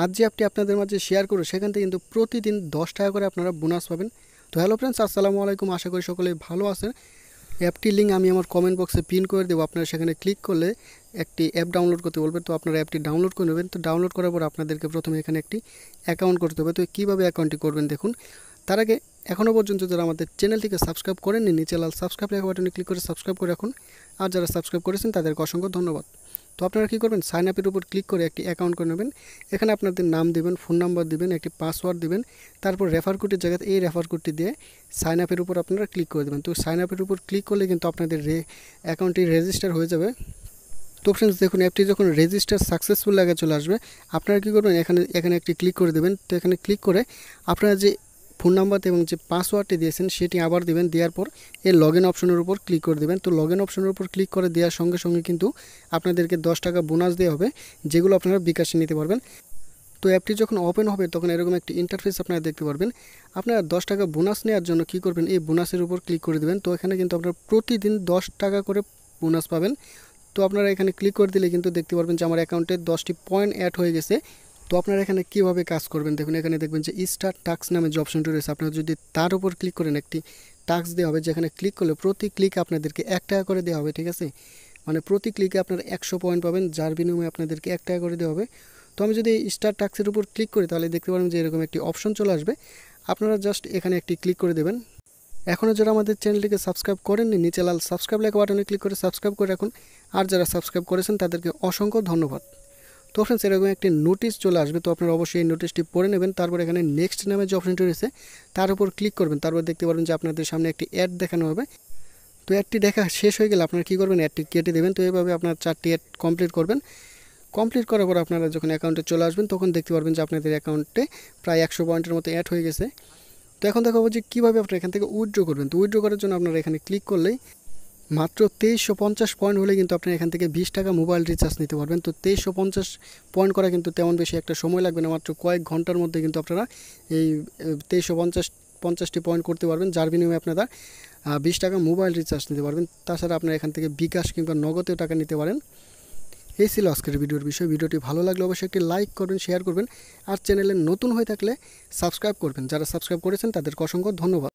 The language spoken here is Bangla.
আজ যে আপনি আপনাদের মাঝে শেয়ার করো সেখান থেকে কিন্তু প্রতিদিন দশ টাকা করে আপনারা বোনাস পাবেন তো হ্যালো ফ্রেন্ডস আসসালামু আলাইকুম আশা করি সকলে ভালো আছেন অ্যাপটির লিঙ্ক আমি আমার কমেন্ট বক্সে পিন করে দেবো আপনারা সেখানে ক্লিক করলে একটি অ্যাপ ডাউনলোড করতে বলবেন তো আপনারা অ্যাপটি ডাউনলোড করে নেবেন তো ডাউনলোড করার পর আপনাদেরকে প্রথমে এখানে একটি অ্যাকাউন্ট করতে হবে তো কীভাবে অ্যাকাউন্টটি করবেন দেখুন তার আগে এখনও পর্যন্ত যারা আমাদের চ্যানেলটিকে সাবস্ক্রাইব করেননি নিচে লাল সাবস্ক্রাইব লেখা বাটনে ক্লিক করে সাবস্ক্রাইব করে রাখুন আর যারা সাবস্ক্রাইব করেছেন তাদেরকে অসংখ্য ধন্যবাদ তো আপনারা কী করবেন সাইন আপের উপর ক্লিক করে একটি অ্যাকাউন্ট করে নেবেন এখানে আপনাদের নাম দিবেন ফোন নাম্বার দিবেন একটি পাসওয়ার্ড দিবেন তারপর রেফার কোডের জায়গাতে এই রেফার কোডটি দিয়ে সাইন আপের উপর আপনারা ক্লিক করে দেবেন তো সাইন আপের উপর ক্লিক করলে কিন্তু আপনাদের রে অ্যাকাউন্টটি রেজিস্টার হয়ে যাবে তো ফ্রেন্ডস দেখুন অ্যাপটি যখন রেজিস্টার সাকসেসফুল লাগে চলে আসবে আপনারা কী করবেন এখানে এখানে একটি ক্লিক করে দেবেন তো এখানে ক্লিক করে আপনারা যে ফোন নাম্বার এবং যে পাসওয়ার্ডটি দিয়েছেন সেটি আবার দেবেন দেওয়ার পর এই লগ ইন অপশনের উপর ক্লিক করে দেবেন তো লগ ইন অপশনের উপর ক্লিক করে দেওয়ার সঙ্গে সঙ্গে কিন্তু আপনাদেরকে দশ টাকা বোনাস দেওয়া হবে যেগুলো আপনারা বিকাশে নিতে পারবেন তো অ্যাপটি যখন ওপেন হবে তখন এরকম একটি ইন্টারফেস আপনারা দেখতে পারবেন আপনারা দশ টাকা বোনাস নেওয়ার জন্য কি করবেন এই বোনাসের উপর ক্লিক করে দেবেন তো এখানে কিন্তু আপনারা প্রতিদিন দশ টাকা করে বোনাস পাবেন তো আপনারা এখানে ক্লিক করে দিলে কিন্তু দেখতে পারবেন যে আমার অ্যাকাউন্টে দশটি পয়েন্ট অ্যাড হয়ে গেছে তো আপনারা এখানে কিভাবে কাজ করবেন দেখুন এখানে দেখবেন যে স্টার টাক্স নামে যে অপশনটি রয়েছে আপনারা যদি তার উপর ক্লিক করেন একটি টাক্স দেওয়া হবে যেখানে ক্লিক করলে প্রতি ক্লিক আপনাদেরকে এক টাকা করে দেওয়া হবে ঠিক আছে মানে প্রতি ক্লিকে আপনারা একশো পয়েন্ট পাবেন যার বিনিময়ে আপনাদেরকে এক টাকা করে দেওয়া হবে তো আমি যদি স্টার টাক্সের উপর ক্লিক করি তাহলে দেখতে পারেন যে এরকম একটি অপশন চলে আসবে আপনারা জাস্ট এখানে একটি ক্লিক করে দেবেন এখনও যারা আমাদের চ্যানেলটিকে সাবস্ক্রাইব করেননি নিচে লাল সাবস্ক্রাইব লেখা বাটনে ক্লিক করে সাবস্ক্রাইব করে রাখুন আর যারা সাবস্ক্রাইব করেছেন তাদেরকে অসংখ্য ধন্যবাদ তো ফ্রেন্ডস এরকম একটি নোটিশ চলে আসবে তো আপনারা অবশ্যই এই নোটিশটি পড়ে নেবেন তারপর এখানে নেক্সট নামে যে অপশনটি রয়েছে তার উপর ক্লিক করবেন তারপর দেখতে পারবেন যে আপনাদের সামনে একটি অ্যাড দেখানো হবে তো অ্যাডটি দেখা শেষ হয়ে গেলে আপনারা কী করবেন অ্যাডটি কেটে দেবেন তো এইভাবে আপনার চারটি অ্যাড কমপ্লিট করবেন কমপ্লিট করার পর আপনারা যখন অ্যাকাউন্টে চলে আসবেন তখন দেখতে পারবেন যে আপনাদের অ্যাকাউন্টে প্রায় একশো পয়েন্টের মতো অ্যাড হয়ে গেছে তো এখন দেখাবো যে কীভাবে আপনারা এখান থেকে উইড্রো করবেন তো উইড্রো করার জন্য আপনারা এখানে ক্লিক করলেই মাত্র তেইশশো পঞ্চাশ পয়েন্ট হলে কিন্তু আপনি এখান থেকে বিশ টাকা মোবাইল রিচার্জ নিতে পারবেন তো তেইশশো পঞ্চাশ পয়েন্ট করা কিন্তু তেমন বেশি একটা সময় লাগবে না মাত্র কয়েক ঘন্টার মধ্যে কিন্তু আপনারা এই তেইশশো পঞ্চাশ পঞ্চাশটি পয়েন্ট করতে পারবেন যার বিনিময়ে আপনারা বিশ টাকা মোবাইল রিচার্জ নিতে পারবেন তাছাড়া আপনারা এখান থেকে বিকাশ কিংবা নগদেও টাকা নিতে পারেন এই ছিল আজকের ভিডিওর বিষয় ভিডিওটি ভালো লাগলে অবশ্যই একটি লাইক করবেন শেয়ার করবেন আর চ্যানেলে নতুন হয়ে থাকলে সাবস্ক্রাইব করবেন যারা সাবস্ক্রাইব করেছেন তাদেরকে অসংখ্য ধন্যবাদ